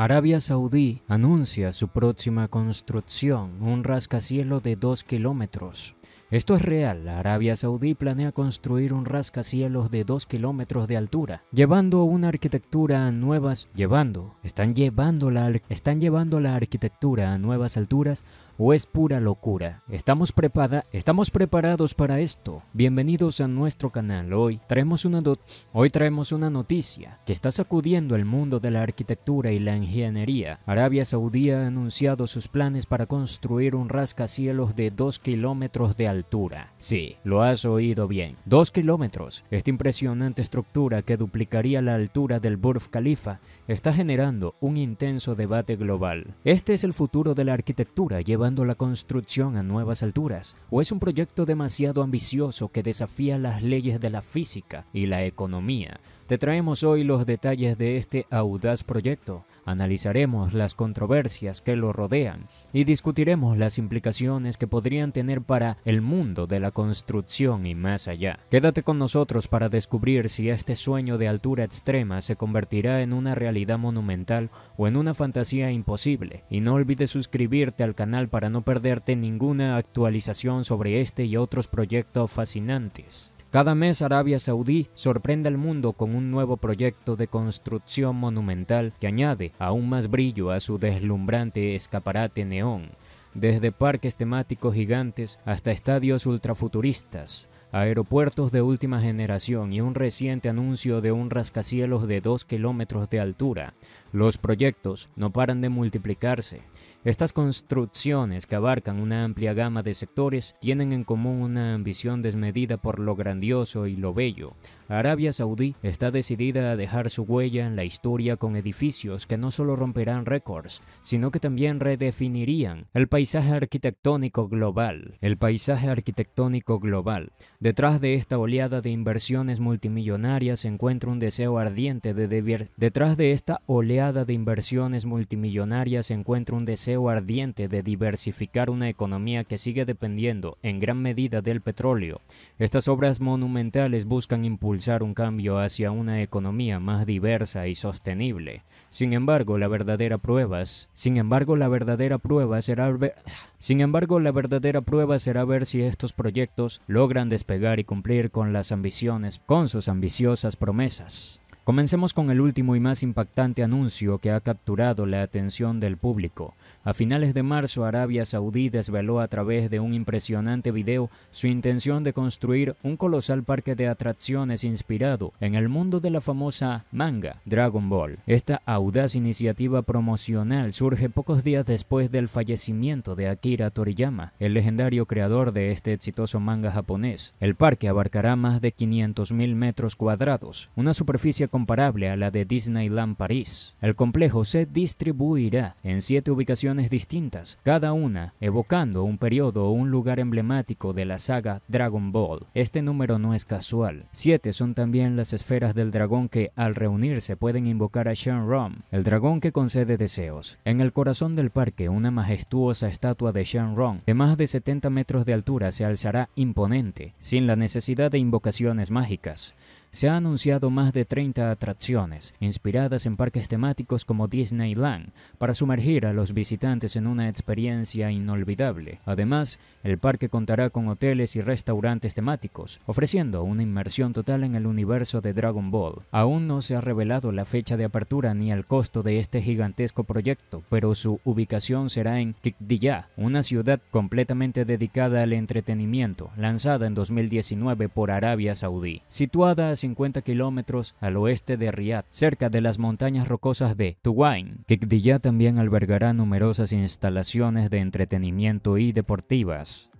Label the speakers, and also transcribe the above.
Speaker 1: Arabia Saudí anuncia su próxima construcción, un rascacielos de 2 kilómetros, esto es real, Arabia Saudí planea construir un rascacielos de 2 kilómetros de altura, llevando una arquitectura a nuevas, llevando, están llevando, la, están llevando la arquitectura a nuevas alturas o es pura locura. Estamos, preparada, estamos preparados para esto. Bienvenidos a nuestro canal. Hoy traemos, una hoy traemos una noticia que está sacudiendo el mundo de la arquitectura y la ingeniería. Arabia Saudí ha anunciado sus planes para construir un rascacielos de 2 kilómetros de altura altura. Sí, lo has oído bien. Dos kilómetros. Esta impresionante estructura que duplicaría la altura del Burj Khalifa está generando un intenso debate global. Este es el futuro de la arquitectura llevando la construcción a nuevas alturas, o es un proyecto demasiado ambicioso que desafía las leyes de la física y la economía. Te traemos hoy los detalles de este audaz proyecto, analizaremos las controversias que lo rodean y discutiremos las implicaciones que podrían tener para el mundo de la construcción y más allá. Quédate con nosotros para descubrir si este sueño de altura extrema se convertirá en una realidad monumental o en una fantasía imposible. Y no olvides suscribirte al canal para no perderte ninguna actualización sobre este y otros proyectos fascinantes. Cada mes Arabia Saudí sorprende al mundo con un nuevo proyecto de construcción monumental que añade aún más brillo a su deslumbrante escaparate neón desde parques temáticos gigantes hasta estadios ultrafuturistas, aeropuertos de última generación y un reciente anuncio de un rascacielos de 2 kilómetros de altura. Los proyectos no paran de multiplicarse. Estas construcciones que abarcan una amplia gama de sectores tienen en común una ambición desmedida por lo grandioso y lo bello, Arabia Saudí está decidida a dejar su huella en la historia con edificios que no solo romperán récords, sino que también redefinirían el paisaje arquitectónico global. El paisaje arquitectónico global. Detrás de esta oleada de inversiones multimillonarias se encuentra un deseo ardiente de diversificar una economía que sigue dependiendo en gran medida del petróleo. Estas obras monumentales buscan impulsar un cambio hacia una economía más diversa y sostenible. Sin embargo, la verdadera prueba, sin embargo, la verdadera prueba será ver, sin embargo, la verdadera prueba será ver si estos proyectos logran despegar y cumplir con las ambiciones, con sus ambiciosas promesas. Comencemos con el último y más impactante anuncio que ha capturado la atención del público, a finales de marzo, Arabia Saudí desveló a través de un impresionante video su intención de construir un colosal parque de atracciones inspirado en el mundo de la famosa manga Dragon Ball. Esta audaz iniciativa promocional surge pocos días después del fallecimiento de Akira Toriyama, el legendario creador de este exitoso manga japonés. El parque abarcará más de 500.000 metros cuadrados, una superficie comparable a la de Disneyland París. El complejo se distribuirá en siete ubicaciones distintas, cada una evocando un periodo o un lugar emblemático de la saga Dragon Ball. Este número no es casual. Siete son también las esferas del dragón que, al reunirse, pueden invocar a Shenron, el dragón que concede deseos. En el corazón del parque, una majestuosa estatua de Shenron, de más de 70 metros de altura, se alzará imponente, sin la necesidad de invocaciones mágicas se han anunciado más de 30 atracciones, inspiradas en parques temáticos como Disneyland, para sumergir a los visitantes en una experiencia inolvidable. Además, el parque contará con hoteles y restaurantes temáticos, ofreciendo una inmersión total en el universo de Dragon Ball. Aún no se ha revelado la fecha de apertura ni el costo de este gigantesco proyecto, pero su ubicación será en Kikdiyá, una ciudad completamente dedicada al entretenimiento, lanzada en 2019 por Arabia Saudí. Situada 50 kilómetros al oeste de Riad, cerca de las montañas rocosas de que ya también albergará numerosas instalaciones de entretenimiento y deportivas.